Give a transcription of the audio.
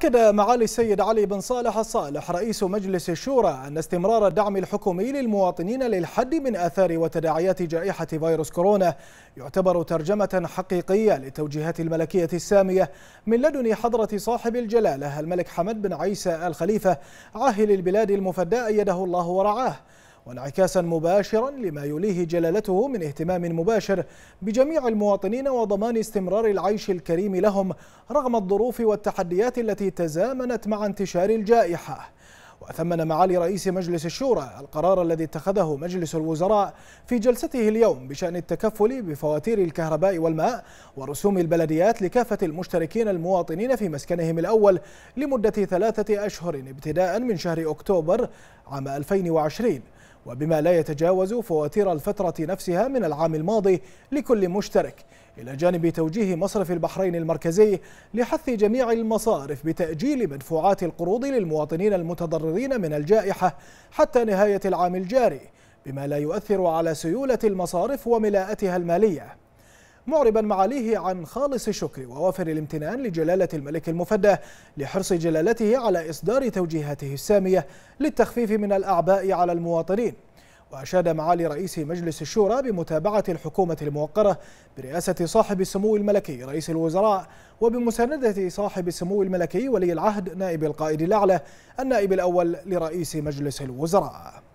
أكد معالي السيد علي بن صالح الصالح رئيس مجلس الشورى أن استمرار الدعم الحكومي للمواطنين للحد من آثار وتداعيات جائحة فيروس كورونا يعتبر ترجمة حقيقية لتوجيهات الملكية السامية من لدن حضرة صاحب الجلالة الملك حمد بن عيسى الخليفة عاهل البلاد المفدى أيده الله ورعاه وانعكاسا مباشرا لما يليه جلالته من اهتمام مباشر بجميع المواطنين وضمان استمرار العيش الكريم لهم رغم الظروف والتحديات التي تزامنت مع انتشار الجائحه وثمن معالي رئيس مجلس الشورى القرار الذي اتخذه مجلس الوزراء في جلسته اليوم بشأن التكفل بفواتير الكهرباء والماء ورسوم البلديات لكافة المشتركين المواطنين في مسكنهم الأول لمدة ثلاثة أشهر ابتداء من شهر أكتوبر عام 2020 وبما لا يتجاوز فواتير الفترة نفسها من العام الماضي لكل مشترك إلى جانب توجيه مصرف البحرين المركزي لحث جميع المصارف بتأجيل مدفوعات القروض للمواطنين المتضررين من الجائحة حتى نهاية العام الجاري بما لا يؤثر على سيولة المصارف وملاءتها المالية معربا معاليه عن خالص الشكر ووافر الامتنان لجلالة الملك المفدى لحرص جلالته على إصدار توجيهاته السامية للتخفيف من الأعباء على المواطنين وأشاد معالي رئيس مجلس الشورى بمتابعة الحكومة الموقرة برئاسة صاحب السمو الملكي رئيس الوزراء وبمساندة صاحب السمو الملكي ولي العهد نائب القائد الأعلى النائب الأول لرئيس مجلس الوزراء